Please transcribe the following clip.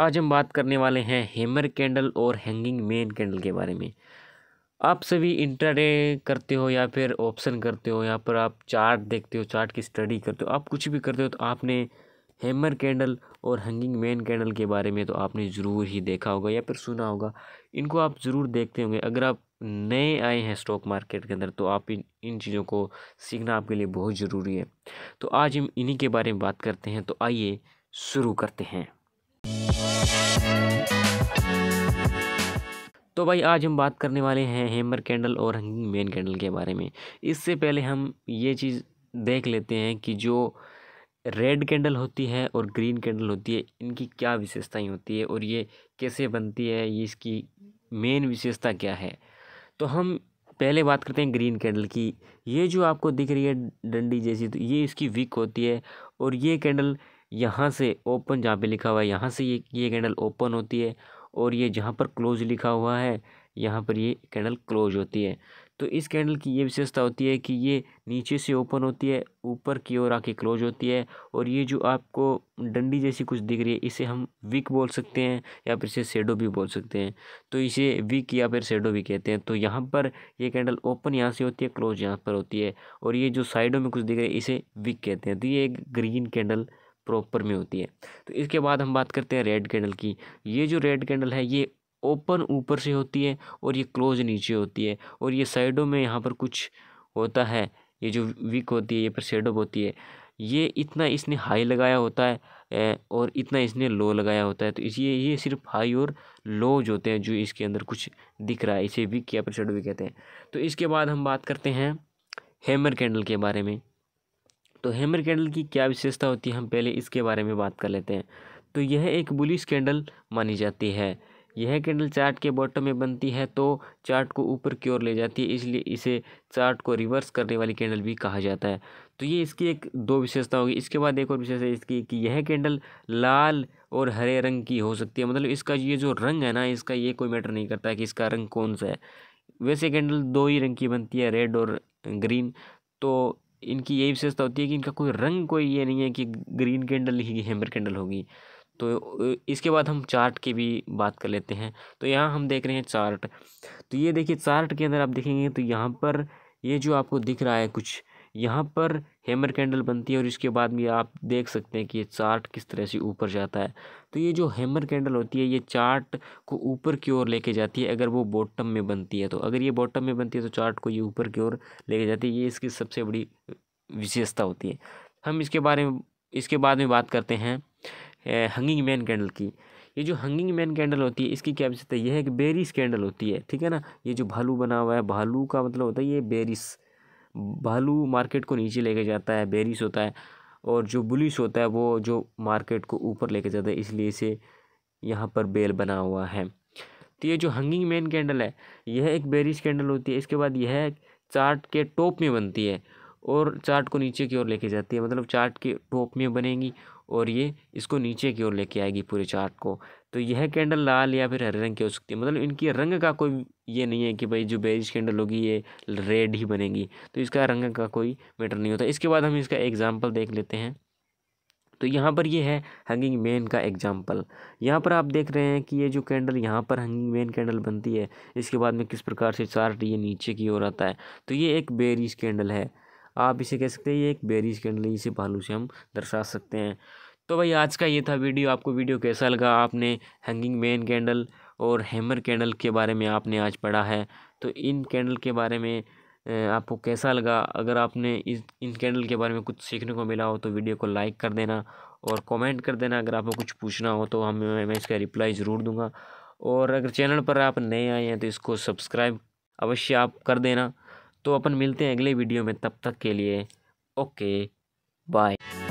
आज हम बात करने वाले हैं हेमर कैंडल और हैंगिंग मेन कैंडल के बारे में आप सभी इंटरडे करते हो या फिर ऑप्शन करते हो या पर आप चार्ट देखते हो चार्ट की स्टडी करते हो आप कुछ भी करते हो तो आपने हेमर कैंडल और हैंगिंग मेन कैंडल के बारे में तो आपने ज़रूर ही देखा होगा या फिर सुना होगा इनको आप ज़रूर देखते होंगे अगर आप नए आए हैं स्टॉक मार्केट के अंदर तो आप इन इन चीज़ों को सीखना आपके लिए बहुत ज़रूरी है तो आज हम इन्हीं के बारे में बात करते हैं तो आइए शुरू करते हैं तो भाई आज हम बात करने वाले हैं हेमर कैंडल और हंगिंग मेन कैंडल के बारे में इससे पहले हम ये चीज़ देख लेते हैं कि जो रेड कैंडल होती है और ग्रीन कैंडल होती है इनकी क्या विशेषताएं होती है और ये कैसे बनती है ये इसकी मेन विशेषता क्या है तो हम पहले बात करते हैं ग्रीन कैंडल की ये जो आपको दिख रही है डंडी जैसी तो ये इसकी विक होती है और ये कैंडल यहाँ से ओपन जहाँ पे लिखा हुआ है यहाँ से ये ये कैंडल ओपन होती है और ये जहाँ पर क्लोज लिखा हुआ है यहाँ पर ये कैंडल क्लोज होती है तो इस कैंडल की ये विशेषता होती है कि ये नीचे से ओपन होती है ऊपर की ओर आके क्लोज होती है और ये जो आपको डंडी जैसी कुछ दिख रही है इसे हम विक बोल सकते हैं या फिर इसे सेडो भी बोल सकते हैं तो इसे विक या फिर सेडो भी कहते हैं तो यहाँ पर ये कैंडल ओपन यहाँ से होती है क्लोज यहाँ पर होती है और ये जो साइडों में कुछ दिख रही है इसे विक कहते हैं तो ये एक ग्रीन कैंडल प्रॉपर में होती है तो इसके बाद हम बात करते हैं रेड कैंडल की ये जो रेड कैंडल है ये ओपन ऊपर से होती है और ये क्लोज नीचे होती है और ये साइडों में यहाँ पर कुछ होता है ये जो विक होती है ये पर शेडोप होती है ये इतना इसने हाई लगाया होता है और इतना इसने लो लगाया होता है तो इसलिए ये सिर्फ हाई और लो जो होते हैं जो इसके अंदर कुछ दिख रहा है इसे विक या पर शेडो भी कहते हैं तो इसके बाद हम बात करते हैं हेमर कैंडल के बारे में तो हैमर कैंडल की क्या विशेषता होती है हम पहले इसके बारे में बात कर लेते हैं तो यह एक बुलिश कैंडल मानी जाती है यह कैंडल चार्ट के बॉटम में बनती है तो चार्ट को ऊपर की ओर ले जाती है इसलिए इसे चार्ट को रिवर्स करने वाली कैंडल भी कहा जाता है तो ये इसकी एक दो विशेषता होगी इसके बाद एक और विशेषता इसकी कि यह कैंडल लाल और हरे रंग की हो सकती है मतलब इसका ये जो रंग है ना इसका ये कोई मैटर नहीं करता कि इसका रंग कौन सा है वैसे कैंडल दो ही रंग की बनती है रेड और ग्रीन तो इनकी यही विशेषता होती है कि इनका कोई रंग कोई ये नहीं है कि ग्रीन कैंडल ही हेम्बर कैंडल होगी तो इसके बाद हम चार्ट की भी बात कर लेते हैं तो यहाँ हम देख रहे हैं चार्ट तो ये देखिए चार्ट के अंदर आप देखेंगे तो यहाँ पर ये जो आपको दिख रहा है कुछ यहाँ पर हेमर कैंडल बनती है और इसके बाद में आप देख सकते हैं कि ये चार्ट किस तरह से ऊपर जाता है तो ये जो हेमर कैंडल होती है ये चार्ट को ऊपर की ओर लेके जाती है अगर वो बॉटम में बनती है तो अगर ये बॉटम में बनती है तो चार्ट को ये ऊपर की ओर लेके जाती है ये इसकी सबसे बड़ी विशेषता होती है हम इसके बारे में इसके बाद में बात करते हैं हंगिंग मैन कैंडल की ये जो हंगिंग मैन कैंडल होती है इसकी क्या विशेषता यह है कि बेरिस कैंडल होती है ठीक है ना ये जो भालू बना हुआ है भालू का मतलब होता है ये बेरिस भालू मार्केट को नीचे लेके जाता है बेरिस होता है और जो बुलिस होता है वो जो मार्केट को ऊपर लेके जाता है इसलिए इसे यहाँ पर बेल बना हुआ है तो ये जो हंगिंग मेन कैंडल है यह एक बेरिस कैंडल होती है इसके बाद यह चार्ट के टॉप में बनती है और चार्ट को नीचे की ओर लेके जाती है मतलब चार्ट के टॉप में बनेगी और ये इसको नीचे की ओर लेके आएगी पूरे चार्ट को तो यह कैंडल लाल या फिर हरे रंग की हो सकती है मतलब इनकी रंग का कोई ये नहीं है कि भाई जो बेरिश कैंडल होगी ये रेड ही बनेगी तो इसका रंग का कोई मैटर नहीं होता इसके बाद हम इसका एग्ज़ाम्पल देख लेते हैं तो यहाँ पर ये है हंगिंग मैन का एग्जाम्पल यहाँ पर आप देख रहे हैं कि ये जो कैंडल यहाँ पर हंगिंग मैन कैंडल बनती है इसके बाद में किस प्रकार से चार्ट ये नीचे की ओर आता है तो ये एक बेरीज कैंडल है आप इसे कह सकते हैं ये एक बेरीज कैंडल है इसे भालू से हम दर्शा सकते हैं तो भाई आज का ये था वीडियो आपको वीडियो कैसा लगा आपने हैंगिंग मेन कैंडल और हैमर कैंडल के बारे में आपने आज पढ़ा है तो इन कैंडल के बारे में आपको कैसा लगा अगर आपने इस इन कैंडल के बारे में कुछ सीखने को मिला हो तो वीडियो को लाइक कर देना और कमेंट कर देना अगर आपको कुछ पूछना हो तो हम मैं इसका रिप्लाई ज़रूर दूंगा और अगर चैनल पर आप नए आए हैं तो इसको सब्सक्राइब अवश्य आप कर देना तो अपन मिलते हैं अगले वीडियो में तब तक के लिए ओके बाय